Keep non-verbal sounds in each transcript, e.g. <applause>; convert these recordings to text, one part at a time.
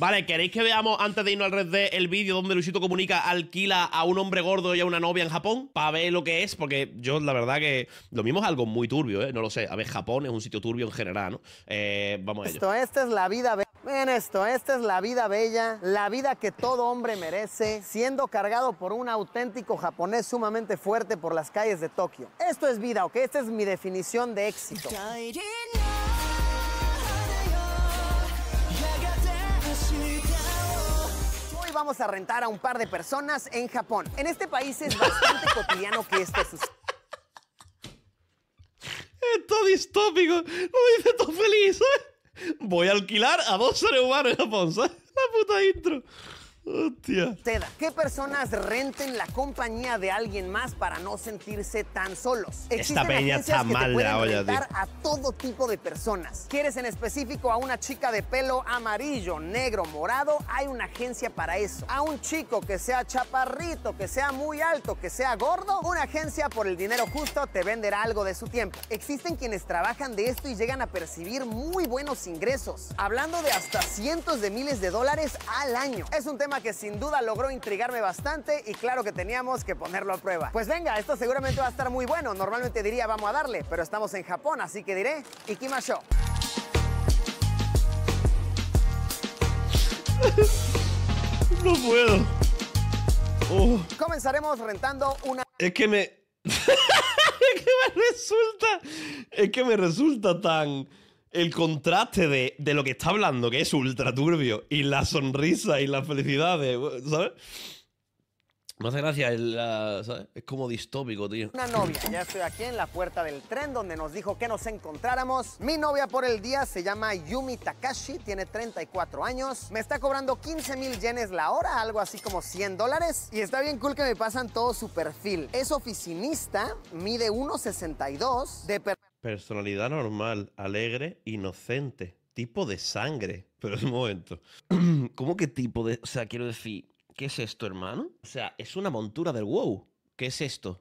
Vale, ¿queréis que veamos antes de irnos al Red de el vídeo donde Luisito Comunica alquila a un hombre gordo y a una novia en Japón? Para ver lo que es, porque yo la verdad que lo mismo es algo muy turbio, ¿eh? No lo sé. A ver, Japón es un sitio turbio en general, ¿no? Eh, vamos a ello. Esto, esta es la vida bella. Ven esto, esta es la vida bella, la vida que todo hombre merece, siendo cargado por un auténtico japonés sumamente fuerte por las calles de Tokio. Esto es vida, ¿ok? Esta es mi definición de éxito. vamos a rentar a un par de personas en Japón. En este país es bastante <laughs> cotidiano que esto suceda. Esto distópico. No dice todo feliz, ¿eh? Voy a alquilar a dos seres humanos en Japón, La puta intro. Hostia. ¿Qué personas renten la compañía de alguien más para no sentirse tan solos? Existen Esta agencias que pueden a todo tipo de personas. ¿Quieres en específico a una chica de pelo amarillo, negro, morado? Hay una agencia para eso. A un chico que sea chaparrito, que sea muy alto, que sea gordo, una agencia por el dinero justo te venderá algo de su tiempo. Existen quienes trabajan de esto y llegan a percibir muy buenos ingresos, hablando de hasta cientos de miles de dólares al año. Es un tema que sin duda logró intrigarme bastante y claro que teníamos que ponerlo a prueba. Pues venga, esto seguramente va a estar muy bueno. Normalmente diría vamos a darle, pero estamos en Japón, así que diré Ikimashou. <laughs> No puedo. Oh. Comenzaremos rentando una... Es que me... <laughs> es que me resulta... Es que me resulta tan el contraste de, lo que está hablando, que es ultra turbio, y la sonrisa y la felicidad, ¿sabes? Me hace gracia, Es como distópico, tío. Una novia, ya estoy aquí en la puerta del tren donde nos dijo que nos encontráramos. Mi novia por el día se llama Yumi Takashi, tiene 34 años. Me está cobrando 15 mil yenes la hora, algo así como 100 dólares. Y está bien cool que me pasan todo su perfil. Es oficinista, mide 1,62, de perfil Personalidad normal, alegre, inocente. Tipo de sangre. <laughs> Pero es un momento. <clears throat> ¿Cómo que tipo de.? O sea, quiero decir, ¿qué es esto, hermano? O sea, es una montura del wow. ¿Qué es esto?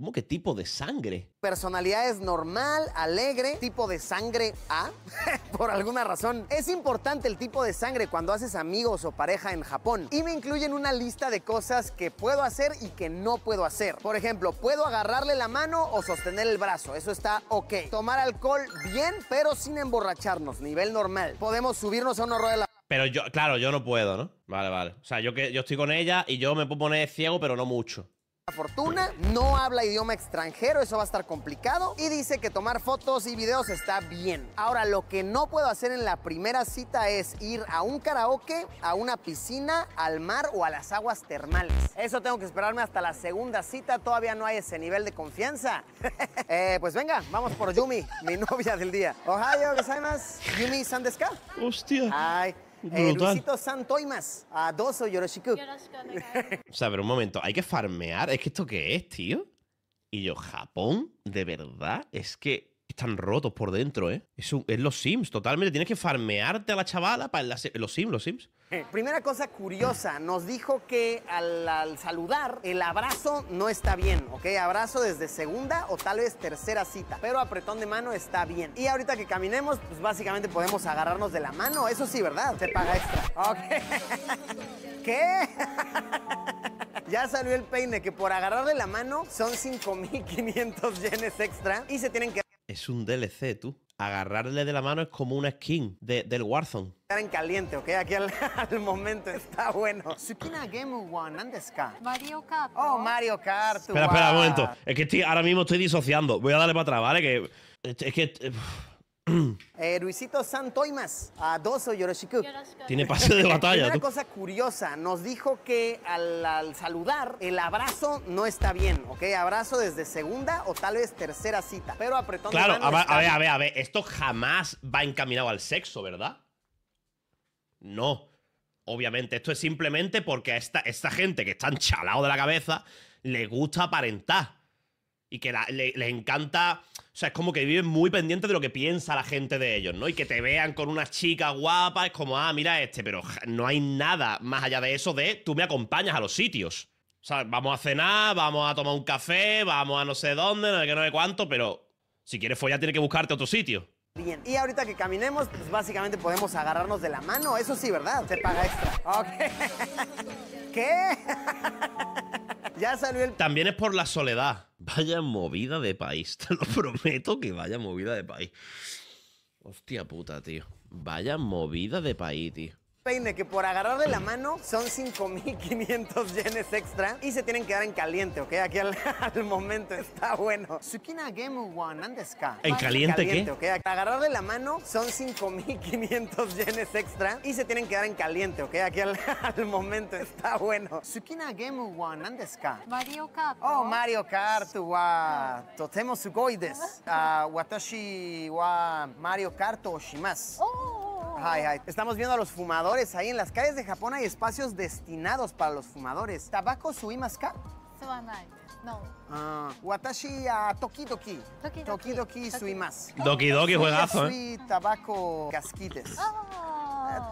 ¿Cómo que tipo de sangre? Personalidad es normal, alegre, tipo de sangre A. <laughs> Por alguna razón. Es importante el tipo de sangre cuando haces amigos o pareja en Japón. Y me incluyen una lista de cosas que puedo hacer y que no puedo hacer. Por ejemplo, puedo agarrarle la mano o sostener el brazo. Eso está ok. Tomar alcohol bien, pero sin emborracharnos. Nivel normal. Podemos subirnos a una rueda. de la... Pero yo, claro, yo no puedo, ¿no? Vale, vale. O sea, yo, que, yo estoy con ella y yo me puedo poner ciego, pero no mucho fortuna, no habla idioma extranjero, eso va a estar complicado y dice que tomar fotos y videos está bien. Ahora, lo que no puedo hacer en la primera cita es ir a un karaoke, a una piscina, al mar o a las aguas termales. Eso tengo que esperarme hasta la segunda cita, todavía no hay ese nivel de confianza. <laughs> Eh, pues venga, vamos por Yumi, mi <laughs> novia del día. ¿qué tal? Yumi Sandeska. Hostia. Ay. Eh, Santoimas, a Doso Yoroshiku. O sea, pero un momento, hay que farmear. ¿Es que esto qué es, tío? Y yo, Japón, de verdad, es que están rotos por dentro, ¿eh? Es, los Sims, totalmente. Tienes que farmearte a la chavala para los Sims, los Sims. Eh, primera cosa curiosa, nos dijo que al, saludar, el abrazo no está bien, ¿ok? Abrazo desde segunda o tal vez tercera cita, pero apretón de mano está bien. Y ahorita que caminemos, pues básicamente podemos agarrarnos de la mano, eso sí, ¿verdad? Se paga extra. Ok. <laughs> ¿Qué? <laughs> Ya salió el peine que por agarrarle la mano son 5.500 yenes extra y se tienen que... Es un DLC, tú. Agarrarle de la mano es como una skin de, del Warzone. están en caliente, ¿ok? Aquí al, <laughs> momento está bueno. Tsukina Game One, Mario Kart. Oh, Mario Kart. Espera, espera, un momento. Es que ahora mismo estoy disociando. Voy a darle para atrás, ¿vale? Que, es que... Eh, eh, Santoimas, a Doso Yoroshiku. Tiene pase de <laughs> batalla. Una cosa curiosa, nos dijo que al, saludar, el abrazo no está bien, ¿ok? Abrazo desde segunda o tal vez tercera cita, pero apretón Claro, a, ver, a ver, a ver, esto jamás va encaminado al sexo, ¿verdad? No, obviamente, esto es simplemente porque a esta, esta gente que está enchalado de la cabeza le gusta aparentar y que le, les encanta. O sea, es como que viven muy pendientes de lo que piensa la gente de ellos, ¿no? Y que te vean con unas chicas guapa, es como, ah, mira este, pero no hay nada más allá de eso de tú me acompañas a los sitios. O sea, vamos a cenar, vamos a tomar un café, vamos a no sé dónde, no sé qué, no sé cuánto, pero si quieres follar tienes que buscarte otro sitio. Bien, y ahorita que caminemos, pues básicamente podemos agarrarnos de la mano, eso sí, ¿verdad? Se paga extra. Ok. <laughs> ¿Qué? <laughs> Ya salió el. También es por la soledad. Vaya movida de país. <laughs> Te lo prometo que vaya movida de país. Hostia puta, tío. Vaya movida de país, tío peine que por agarrar de la mano son 5.500 yenes extra y se tienen que dar en caliente, ¿ok? Aquí al, <laughs> momento está bueno. ¿Sukina Game One, ¿En caliente qué? Agarrar de la mano son 5.500 yenes extra y se tienen que dar en caliente, ¿ok? Aquí al, <laughs> momento está bueno. ¿Sukina Game One, Mario Kart. Oh, Mario Kart wa totemo sugoi ah, watashi wa Mario Kart o shimasu. Oh. Estamos viendo a los fumadores. Ahí en las calles de Japón hay espacios destinados para los fumadores. ¿Tabaco suimas ka? No. Ah, watashi a ah, Toki Toki. Toki Toki, toki suimas. Doki juegazo, ¿eh? tabaco casquites.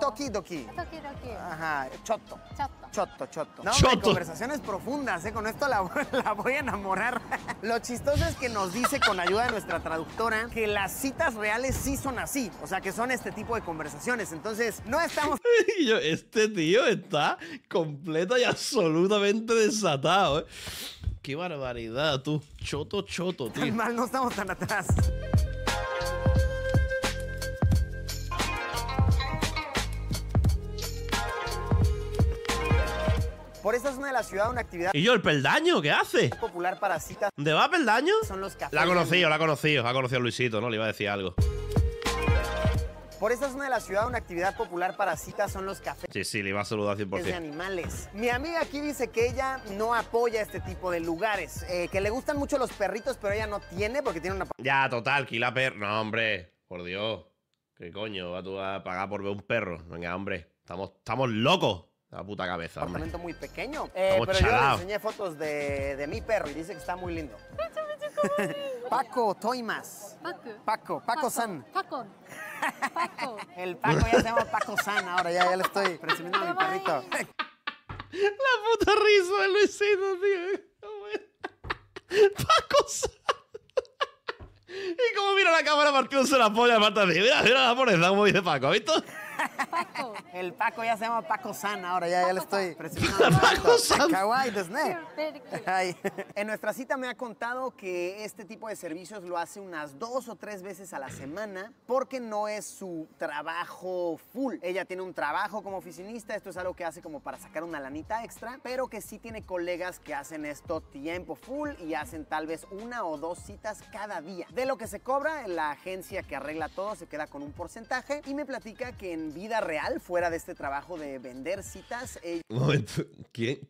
Tokidoki ah. Toki Toki Ajá, choto. Choto. Choto, choto. No, conversaciones profundas, ¿eh? Con esto la, voy <laughs> a enamorar. <laughs> Lo chistoso es que nos dice, con ayuda de nuestra traductora, que las citas reales sí son así. O sea, que son este tipo de conversaciones. Entonces, no estamos... <laughs> este tío está completo y absolutamente desatado, ¿eh? Qué barbaridad, tú. Choto, choto, tío. Tan no estamos tan atrás. Por esta zona de la ciudad, una actividad. ¿Y yo el peldaño? ¿Qué hace? Popular para citas. ¿Dónde va peldaño? Son los cafés. La ha conocido, la ha conocido. Ha conocido a Luisito, ¿no? Le iba a decir algo. Por esta zona de la ciudad, una actividad popular para citas son los cafés. Sí, sí, le iba a saludar 100%. De animales. Mi amiga aquí dice que ella no apoya este tipo de lugares, eh, que le gustan mucho los perritos, pero ella no tiene porque tiene una... Ya, total, la perro. No, hombre, por Dios. ¿Qué coño? ¿Va tú a pagar por ver un perro? Venga, hombre, estamos, estamos locos. La puta cabeza, Un apartamento muy pequeño. Eh, pero yo le enseñé fotos de, de, mi perro y dice que está muy lindo. <laughs> Paco Toimas. Paco. Paco, Paco San. Paco. Paco. <laughs> El Paco ya se llama Paco San ahora, ya, ya le estoy presumiendo a mi perrito. La puta risa de Luisito, tío. Eh. Paco San. Y como mira la cámara se la polla, Marta, mira, mira la pobreza, como dice Paco, ¿viste? visto? El Paco ya se llama Paco San ahora, ya, le estoy presentando <laughs> Paco San. Kawaii de <laughs> En nuestra cita me ha contado que este tipo de servicios lo hace unas dos o tres veces a la semana porque no es su trabajo full. Ella tiene un trabajo como oficinista, esto es algo que hace como para sacar una lanita extra, pero que sí tiene colegas que hacen esto tiempo full y hacen tal vez una o dos citas cada día. De lo que se cobra, la agencia que arregla todo se queda con un porcentaje y me platica que en vida real fuera de este trabajo de vender citas. Eh, momento, ¿Qué,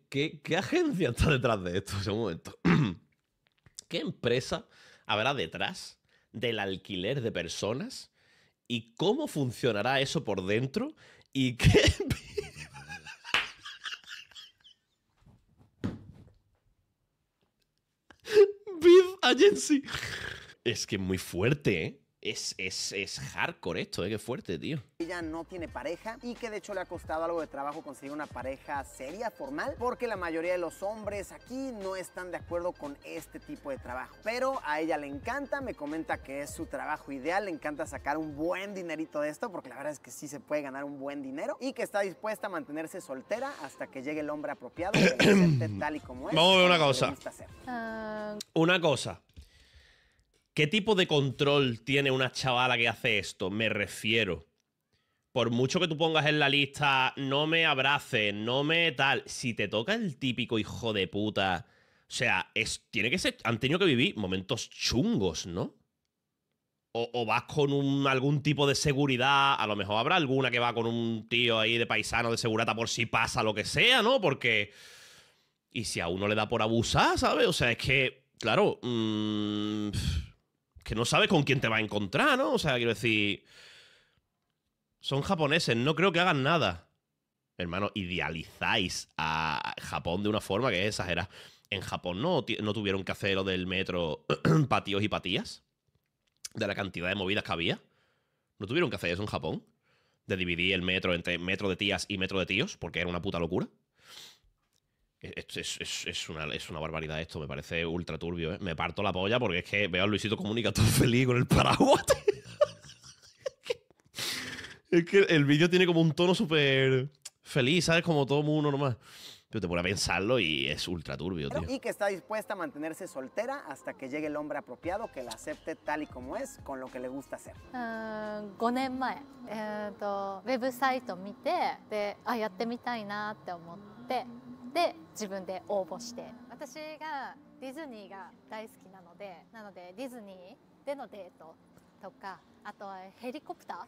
agencia está detrás de esto? un momento. <clears throat> ¿Qué empresa habrá detrás del alquiler de personas? ¿Y cómo funcionará eso por dentro? ¿Y <laughs> qué... Agency. Es que muy fuerte, ¿eh? Es, es, es, hardcore esto, ¿eh? Qué fuerte, tío. Ella no tiene pareja y que de hecho le ha costado algo de trabajo conseguir una pareja seria, formal, porque la mayoría de los hombres aquí no están de acuerdo con este tipo de trabajo. Pero a ella le encanta, me comenta que es su trabajo ideal, le encanta sacar un buen dinerito de esto, porque la verdad es que sí se puede ganar un buen dinero y que está dispuesta a mantenerse soltera hasta que llegue el hombre apropiado, <clears throat> tal y como es. Vamos a ver una cosa. Ah. Una cosa. ¿Qué tipo de control tiene una chavala que hace esto? Me refiero. Por mucho que tú pongas en la lista, no me abrace, no me tal. Si te toca el típico hijo de puta. O sea, tiene que ser. Han tenido que vivir momentos chungos, ¿no? O, vas con algún tipo de seguridad. A lo mejor habrá alguna que va con un tío ahí de paisano de segurata por si pasa lo que sea, ¿no? Porque. Y si a uno le da por abusar, ¿sabes? O sea, es que. Claro. Mm, que no sabes con quién te va a encontrar, ¿no? O sea, quiero decir. Son japoneses, no creo que hagan nada. Hermano, idealizáis a Japón de una forma que es exagerada. En Japón no, no tuvieron que hacer lo del metro <clears throat> patios y patías. De la cantidad de movidas que había. No tuvieron que hacer eso en Japón. De dividir el metro entre metro de tías y metro de tíos, porque era una puta locura. Es, es, es, una, es, una, barbaridad esto, me parece ultra turbio. ¿eh? Me parto la polla porque es que veo a Luisito Comunica todo <laughs> feliz con el paraguas. <laughs> es que el vídeo tiene como un tono súper feliz, ¿sabes? Como todo mundo nomás. Pero te pones a pensarlo y es ultra turbio, tío. Y que está dispuesta a mantenerse soltera hasta que llegue el hombre apropiado que la acepte tal y como es, con lo que le gusta hacer. Uh, ah, 5で自分で応募して私がディズニーが大好きなのでなのでディズニーでのデートとか helicóptero.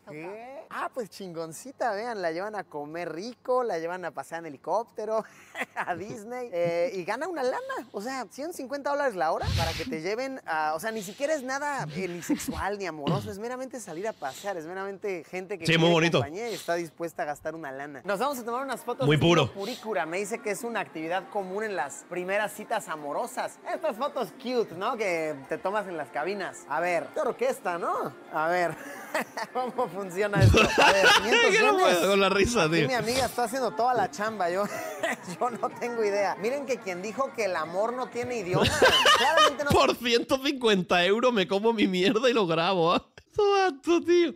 Ah, pues chingoncita, vean, la llevan a comer rico, la llevan a pasear en helicóptero, <laughs> a Disney, eh, y gana una lana, o sea, 150 dólares la hora para que te lleven a, o sea, ni siquiera es nada eh, ni amoroso, es meramente salir a pasear, es meramente gente que muy compañía y está dispuesta a gastar una lana. Nos vamos a tomar unas fotos. Muy puro. me dice que es una actividad común en las primeras citas amorosas. Estas fotos cute, ¿no? Que te tomas en las cabinas. A ver, qué orquesta, ¿no? A ver. <laughs> ¿cómo funciona esto? A <laughs> ver, yo con la risa, tío. Mi amiga está haciendo toda la chamba, yo, <laughs> yo no tengo idea. Miren que quien dijo que el amor no tiene idioma, claramente no... Por 150 euros me como mi mierda y lo grabo, ¿eh? tío.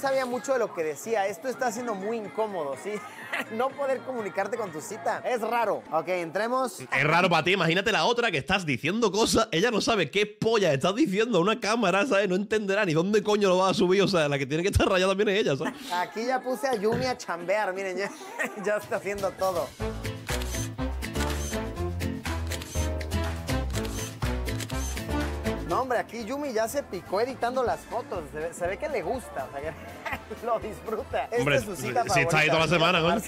Sabía mucho de lo que decía. Esto está siendo muy incómodo, ¿sí? <laughs> no poder comunicarte con tu cita. Es raro. Ok, entremos. Es raro para ti. Imagínate la otra que estás diciendo cosas. Ella no sabe qué polla estás diciendo a una cámara, ¿sabes? No entenderá ni dónde coño lo va a subir. O sea, la que tiene que estar rayada también es ella, ¿sabes? Aquí ya puse a Yumi a chambear. Miren, ya, <laughs> ya está haciendo todo. hombre, aquí Yumi ya se picó editando las fotos. Se ve, que le gusta, o <laughs> lo disfruta. es su cita si está ahí toda la semana,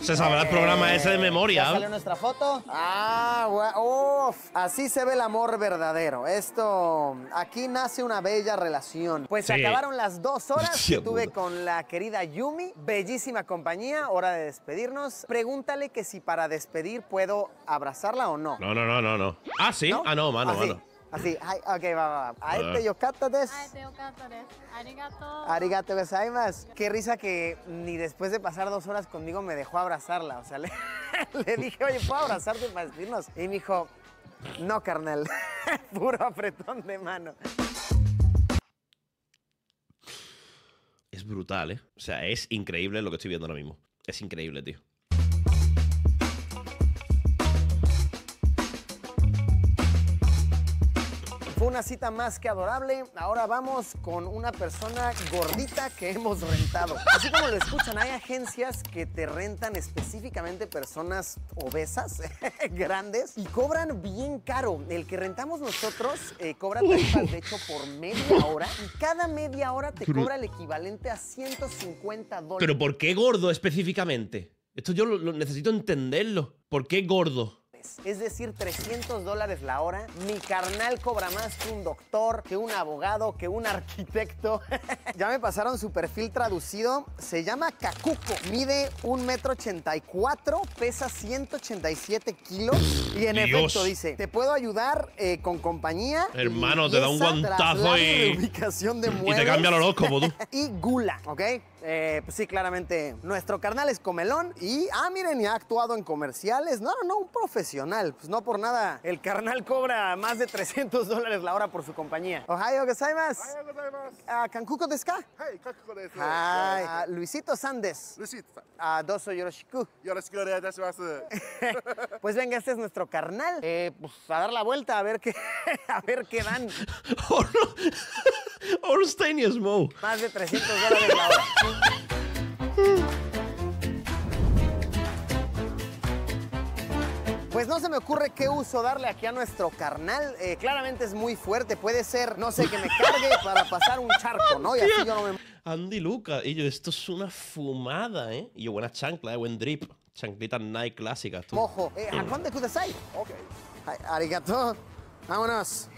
Se sabrá el programa ese de memoria. ¿ah? sale nuestra foto? Ah, Uf, así se ve el amor verdadero. Esto, aquí nace una bella relación. Pues se acabaron las dos horas <laughs> Estuve con la querida Yumi. Bellísima compañía, hora de despedirnos. Pregúntale que si para despedir puedo abrazarla o no. No, no, no, no, no. Ah, sí. Ah, no, mano, ah, mano. Así, ay, ok, va, va. Aete yokatates. Aete yokatates. Arigato. Arigato más. Qué risa que ni después de pasar dos horas conmigo me dejó abrazarla. O sea, <laughs> le, dije, oye, ¿puedo abrazarte para decirnos? Y me dijo, no, carnal. <laughs> Puro apretón de mano. Es brutal, ¿eh? O sea, es increíble lo que estoy viendo ahora mismo. Es increíble, tío. una cita más que adorable, ahora vamos con una persona gordita que hemos rentado. Así como lo escuchan, hay agencias que te rentan específicamente personas obesas, <laughs> grandes, y cobran bien caro. El que rentamos nosotros eh, cobra tarifas, de hecho, por media hora, y cada media hora te cobra el equivalente a 150 dólares. ¿Pero por qué gordo específicamente? Esto yo necesito entenderlo. ¿Por qué gordo? es decir, 300 dólares la hora, mi carnal cobra más que un doctor, que un abogado, que un arquitecto. <laughs> ya me pasaron su perfil traducido, se llama Kakuko, mide 1,84 m, pesa 187 kilos y en efecto dice, te puedo ayudar eh, con compañía. Hermano, te da un guantazo y... y te cambia ojos como tú. <laughs> y gula, ¿ok? Eh, pues sí, claramente, nuestro carnal es comelón y, ah, miren, y ha actuado en comerciales. No, no, no, un profesional. Pues no por nada, el carnal cobra más de 300 dólares la hora por su compañía. Ohio gozaimasu. Ohio gozaimasu. Ah, Kankuko desu Hey, Kankuko Luisito Sandes. Luisito. A ah, doso yoroshiku. Yoroshiku <laughs> pues venga, este es nuestro carnal. Eh, pues a dar la vuelta a ver qué, <laughs> a ver qué dan. <laughs> oh, no. Orstein y Más de 300 dólares Pues no se me ocurre qué uso darle aquí a nuestro carnal. Eh, claramente es muy fuerte. Puede ser, no sé, que me cargue para pasar un charco, ¿no? Y así yo no me... <laughs> Andy Lucas. esto es una fumada, ¿eh? Y yo, buena chancla, ¿eh? buen drip. Chanclita Nike clásica. Tú. Mojo. Eh, ¿A cuánto hay? Ok. Arigato. Vámonos.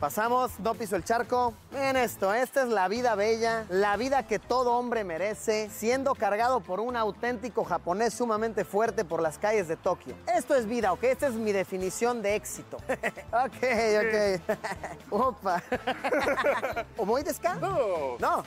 Pasamos, no piso el charco. Miren esto, esta es la vida bella, la vida que todo hombre merece, siendo cargado por un auténtico japonés sumamente fuerte por las calles de Tokio. Esto es vida, ¿ok? Esta es mi definición de éxito. ok, ok. Opa. No. No.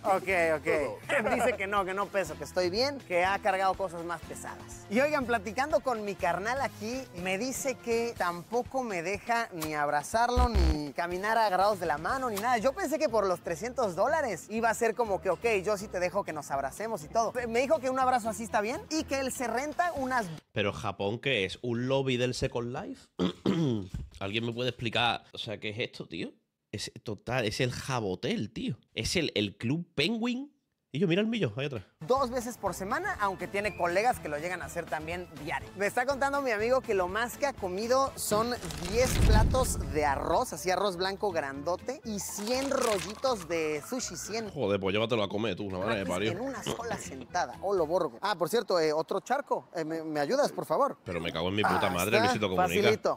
Ok, <laughs> ok. Dice que no, que no peso, que estoy bien, que ha cargado cosas más pesadas. Y oigan, platicando con mi carnal aquí, me dice que tampoco me deja ni abrazarlo Caminar a grados de la mano, ni nada. Yo pensé que por los 300 dólares iba a ser como que, ok, yo sí te dejo que nos abracemos y todo. Me dijo que un abrazo así está bien y que él se renta unas... Pero Japón, ¿qué es? ¿Un lobby del Second Life? <clears throat> ¿Alguien me puede explicar? O sea, ¿qué es esto, tío? Es total, es el Jabotel, tío. Es el, el Club Penguin y yo, mira el millo, ahí atrás. Dos veces por semana, aunque tiene colegas que lo llegan a hacer también diario. Me está contando mi amigo que lo más que ha comido son 10 platos de arroz, así arroz blanco grandote, y 100 rollitos de sushi 100. Joder, pues llévatelo a comer tú, una madre de parió. En una sola sentada, o oh, lo borgo. Ah, por cierto, eh, otro charco. Eh, me, ayudas, por favor? Pero me cago en mi puta ah, madre, Luisito Comunica.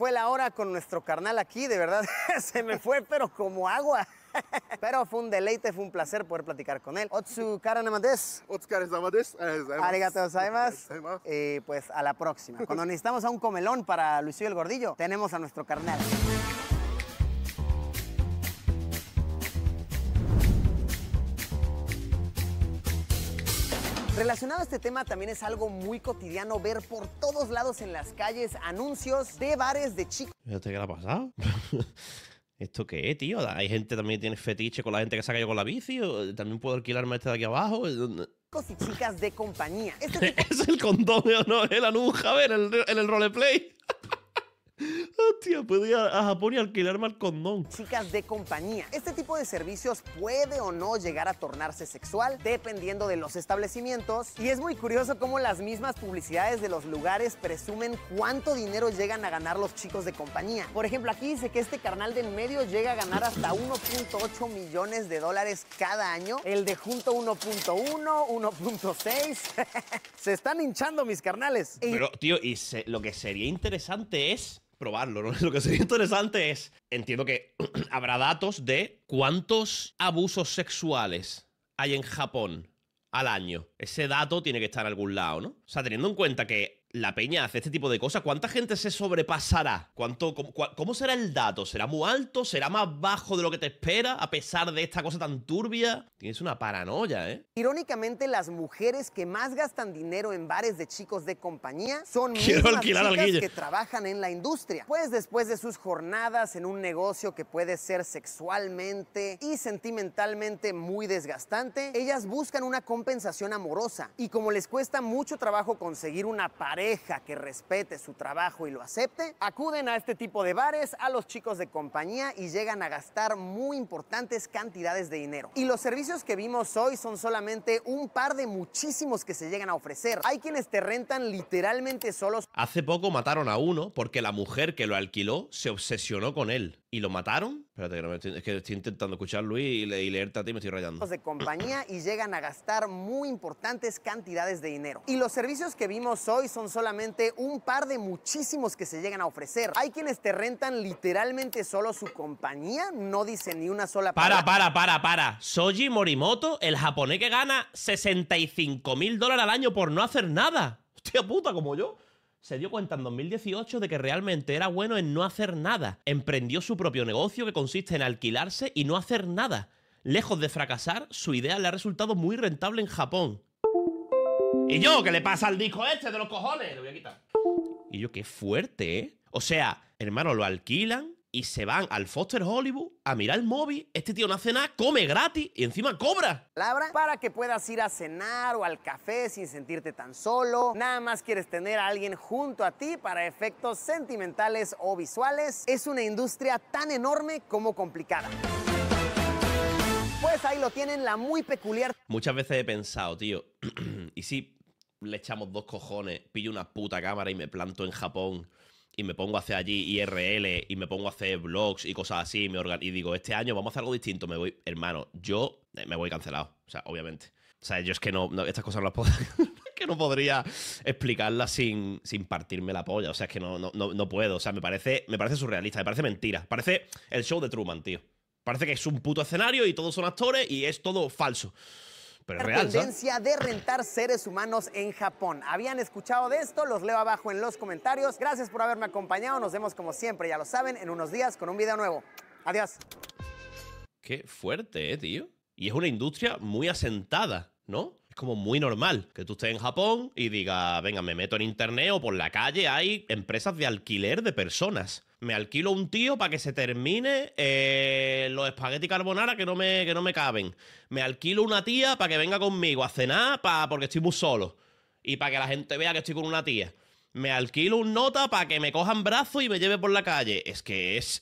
fue la hora con nuestro carnal aquí, de verdad, <laughs> se me fue, pero como agua. <laughs> Pero fue un deleite, fue un placer poder platicar con él. Otsu Karanamades. Otsu Karanamades. Eh, eh, Arigato gozaimasu. Y pues a la próxima. Cuando necesitamos a un comelón para Luisillo el Gordillo, tenemos a nuestro carnal. Relacionado a este tema también es algo muy cotidiano ver por todos lados en las calles anuncios de bares de chicos. ¿este qué le ha pasado? <laughs> ¿Esto qué es, tío? Hay gente también tiene fetiche con la gente que se ha caído con la bici. también puedo alquilarme este de aquí abajo. Eh, chicos y chicas de compañía. Este <laughs> es el condón, ¿no? El anuncio, en el, en el roleplay. Ah, tío, puedo ir a, Japón y alquilar al condón. Chicas de compañía. Este tipo de servicios puede o no llegar a tornarse sexual dependiendo de los establecimientos. Y es muy curioso cómo las mismas publicidades de los lugares presumen cuánto dinero llegan a ganar los chicos de compañía. Por ejemplo, aquí dice que este carnal de en medio llega a ganar hasta 1.8 millones de dólares cada año. El de junto 1.1, 1.6. <laughs> se están hinchando mis carnales. Pero, tío, y lo que sería interesante es probarlo, ¿no? <laughs> Lo que sería interesante es, entiendo que <clears throat> habrá datos de cuántos abusos sexuales hay en Japón al año. Ese dato tiene que estar en algún lado, ¿no? O sea, teniendo en cuenta que la peña hace este tipo de cosas, ¿cuánta gente se sobrepasará? ¿Cuánto, cómo, será el dato? ¿Será muy alto? ¿Será más bajo de lo que te espera a pesar de esta cosa tan turbia? Tienes una paranoia, ¿eh? Irónicamente, las mujeres que más gastan dinero en bares de chicos de compañía son las que trabajan en la industria. Pues después de sus jornadas en un negocio que puede ser sexualmente y sentimentalmente muy desgastante, ellas buscan una compensación amorosa. Y como les cuesta mucho trabajo conseguir una pareja, que respete su trabajo y lo acepte, acuden a este tipo de bares a los chicos de compañía y llegan a gastar muy importantes cantidades de dinero. Y los servicios que vimos hoy son solamente un par de muchísimos que se llegan a ofrecer. Hay quienes te rentan literalmente solos. Hace poco mataron a uno porque la mujer que lo alquiló se obsesionó con él y lo mataron. Espérate, que no estoy, es que estoy intentando escuchar Luis y, leerte a ti, me estoy rayando. De compañía y llegan a gastar muy importantes cantidades de dinero. Y los servicios que vimos hoy son solamente un par de muchísimos que se llegan a ofrecer. Hay quienes te rentan literalmente solo su compañía, no dicen ni una sola palabra. Para, para, para, para. Soji Morimoto, el japonés que gana 65 mil dólares al año por no hacer nada. Hostia puta, como yo se dio cuenta en 2018 de que realmente era bueno en no hacer nada. Emprendió su propio negocio que consiste en alquilarse y no hacer nada. Lejos de fracasar, su idea le ha resultado muy rentable en Japón. ¿Y yo qué le pasa al disco este de los cojones? Lo voy a quitar. Y yo, qué fuerte, ¿eh? O sea, hermano, lo alquilan, y se van al Foster Hollywood a mirar el móvil. Este tío no hace nada, come gratis y encima cobra. para que puedas ir a cenar o al café sin sentirte tan solo. Nada más quieres tener a alguien junto a ti para efectos sentimentales o visuales. Es una industria tan enorme como complicada. Pues ahí lo tienen, la muy peculiar. Muchas veces he pensado, tío, <clears throat> y si le echamos dos cojones, pillo una puta cámara y me planto en Japón y me pongo a hacer allí IRL y me pongo a hacer vlogs y cosas así y, me y digo, este año vamos a hacer algo distinto, me voy, hermano, yo eh, me voy cancelado, o sea, obviamente. O sea, yo es que no, estas cosas no las puedo... <laughs> que no podría explicarlas sin, sin partirme la polla, o sea, es que no, no, no, puedo, o sea, me parece, me parece surrealista, me parece mentira, parece el show de Truman, tío. Parece que es un puto escenario y todos son actores y es todo falso. Pero La tendencia de rentar seres humanos en Japón. ¿Habían escuchado de esto? Los leo abajo en los comentarios. Gracias por haberme acompañado. Nos vemos como siempre, ya lo saben, en unos días con un video nuevo. Adiós. Qué fuerte, eh, tío. Y es una industria muy asentada, ¿no? como muy normal que tú estés en Japón y diga venga, me meto en internet o por la calle hay empresas de alquiler de personas. Me alquilo un tío para que se termine eh, los espagueti carbonara que no, me, que no me caben. Me alquilo una tía para que venga conmigo a cenar porque estoy muy solo. Y para que la gente vea que estoy con una tía me alquilo un nota para que me cojan brazo y me lleve por la calle. Es que es